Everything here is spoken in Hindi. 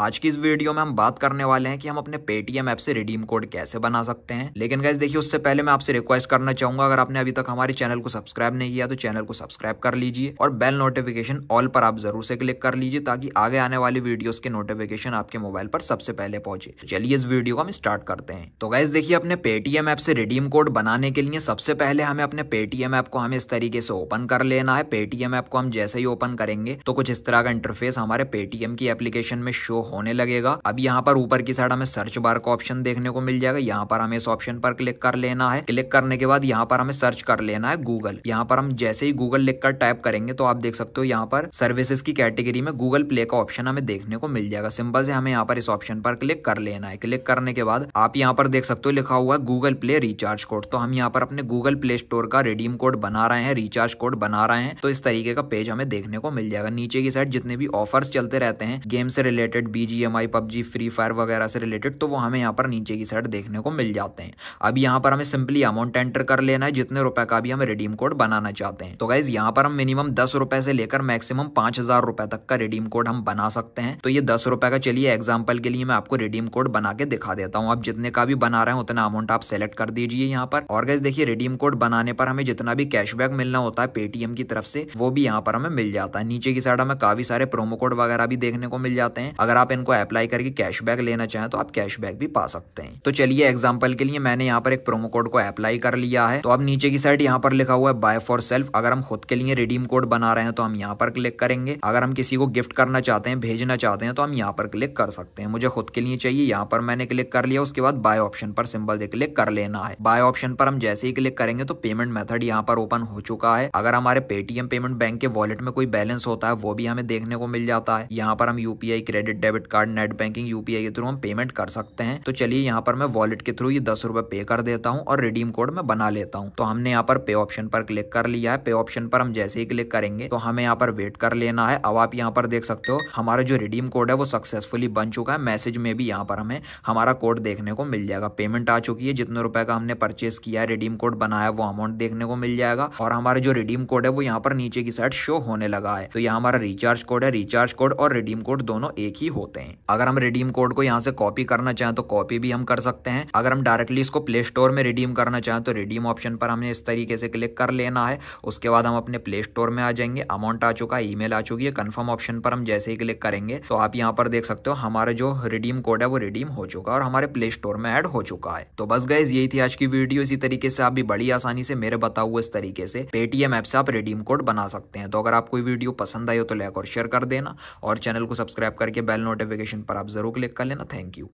आज की इस वीडियो में हम बात करने वाले हैं कि हम अपने पेटीएम ऐप से रिडीम कोड कैसे बना सकते हैं लेकिन गैस देखिए उससे पहले मैं आपसे रिक्वेस्ट करना चाहूंगा अगर आपने अभी तक हमारे चैनल को सब्सक्राइब नहीं किया तो चैनल को सब्सक्राइब कर लीजिए और बेल नोटिफिकेशन ऑल पर आप जरूर से क्लिक कर लीजिए ताकि आगे आने वाली वीडियो के नोटिफिकेशन आपके मोबाइल पर सबसे पहले पहुंचे चलिए इस वीडियो को हम स्टार्ट करते हैं तो गैस देखिए अपने पेटीएम ऐप से रिडीम कोड बनाने के लिए सबसे पहले हमें अपने पेटीएम ऐप को हमें इस तरीके से ओपन कर लेना है पेटीएम ऐप को हम जैसे ही ओपन करेंगे तो कुछ इस तरह का इंटरफेस हमारे पेटीएम की एप्लीकेशन में शो होने लगेगा अब यहाँ पर ऊपर की साइड हमें सर्च बार का ऑप्शन देखने को मिल जाएगा यहाँ पर हमें इस ऑप्शन पर क्लिक कर लेना है क्लिक करने के बाद यहाँ पर हमें सर्च कर लेना है गूगल यहाँ पर हम जैसे ही गूगल लिखकर टाइप करेंगे तो आप देख सकते हो यहाँ पर सर्विसेज की कैटेगरी में गूगल प्ले का ऑप्शन हमें देखने को मिल जाएगा सिंपल से हमें यहाँ पर इस ऑप्शन पर क्लिक कर लेना है क्लिक करने के बाद आप यहाँ पर देख सकते हो लिखा हुआ है गूगल प्ले रिचार्ज कोड तो हम यहाँ पर अपने गूगल प्ले स्टोर का रिडीम कोड बना रहे हैं रिचार्ज कोड बना रहे हैं तो इस तरीके का पेज हमें देखने को मिल जाएगा नीचे की साइड जितने भी ऑफर्स चलते रहते हैं गेम से related B G M I PUBG free fire वगैरह से रिलेटेड तो वो हमें यहाँ पर नीचे की साइड देखने को मिल जाते हैं अब यहाँ पर हमें सिंपली अमाउंट एंटर कर लेना है जितने रुपए का भी हम रिडीम कोड बनाना चाहते हैं तो गाइज यहाँ पर हम मिनिमम दस रुपए से लेकर मैक्सिमम पांच हजार रुपए तक का रिडीम कोड हम बना सकते हैं तो ये दस रुपए का चलिए एग्जाम्पल के लिए मैं आपको रिडीम कोड बना के दिखा देता हूँ आप जितने का भी बना रहे हैं उतना अमाउंट आप सेलेक्ट कर दीजिए यहाँ पर और गाइज देखिए रिडीम कोड बनाने पर हमें जितना भी कैशबैक मिलना होता है पेटीएम की तरफ से वो भी यहाँ पर हमें मिल जाता है नीचे की साइड हमें काफी सारे प्रोमो कोड वगैरह भी देखने को मिल जाते हैं अगर आप इनको अप्लाई करके कैशबैक लेना चाहें तो आप कैशबैक भी पा सकते हैं तो चलिए एग्जाम्पल के लिए मैंने यहाँ पर एक प्रोमो कोड को अप्लाई कर लिया है तो अब नीचे की साइड यहाँ पर लिखा हुआ है बाय फॉर सेल्फ अगर हम खुद के लिए रिडीम कोड बना रहे हैं तो हम यहाँ पर क्लिक करेंगे अगर हम किसी को गिफ्ट करना चाहते हैं भेजना चाहते हैं तो हम यहाँ पर क्लिक कर सकते हैं मुझे खुद के लिए चाहिए यहाँ पर मैंने क्लिक कर लिया उसके बाद बाय ऑप्शन पर सिंबल से क्लिक कर लेना है बाय ऑप्शन पर हम जैसे ही क्लिक करेंगे तो पेमेंट मेथड यहाँ पर ओपन हो चुका है अगर हमारे पेटीएम पेमेंट बैंक के वॉलेट में कोई बैलेंस होता है वो भी हमें देखने को मिल जाता है यहाँ पर हम UPI credit debit debit card net banking UPI के थ्रू हम पेमेंट कर सकते हैं तो चलिए यहाँ पर मैं वॉलेट के थ्रू ये दस रुपए पे कर देता हूँ और रिडीम कोड मैं बना लेता हूँ तो हमने यहाँ पर पे ऑप्शन पर क्लिक कर लिया है पे ऑप्शन पर हम जैसे ही क्लिक करेंगे तो हमें यहाँ पर वेट कर लेना है अब आप यहाँ पर देख सकते हो हमारा जो रिडीम कोड है वो सक्सेसफुली बन चुका है मैसेज में भी यहाँ पर हमें हमारा कोड देखने को मिल जाएगा पेमेंट आ चुकी है जितने रुपए का हमने परचेस किया है रिडीम कोड बनाया वो अमाउंट देखने को मिल जाएगा और हमारा जो रिडीम कोड है वो यहाँ पर नीचे की साइड शो होने लगा है तो यहाँ हमारा रिचार्ज कोड है रिचार्ज कोड और रिडीम कोड दोनों एक ही हो होते हैं अगर हम रिडीम कोड को यहाँ से कॉपी करना चाहें तो कॉपी भी हम कर सकते हैं अगर हम डायरेक्टली इसको प्ले स्टोर में रिडीम करना चाहें तो रिडीम ऑप्शन पर हमें इस तरीके से क्लिक कर लेना है उसके बाद हम अपने प्ले स्टोर में आ जाएंगे अमाउंट आ चुका है ईमेल आ चुकी है कन्फर्म ऑप्शन पर हम जैसे ही क्लिक करेंगे तो आप यहाँ पर देख सकते हो हमारा जो रिडीम कोड है वो रिडीम हो चुका है और हमारे प्ले स्टोर में एड हो चुका है तो बस गाइज यही थी आज की वीडियो इसी तरीके से आप भी बड़ी आसानी से मेरे बताओ इस तरीके से पेटीएम ऐप से आप रिडीम कोड बना सकते हैं तो अगर आपको वीडियो पसंद आई हो तो लाइक और शेयर कर देना और चैनल को सब्सक्राइब करके बेल नोट नोटिफिकेशन पर आप ज़रूर क्लिक कर लेना थैंक यू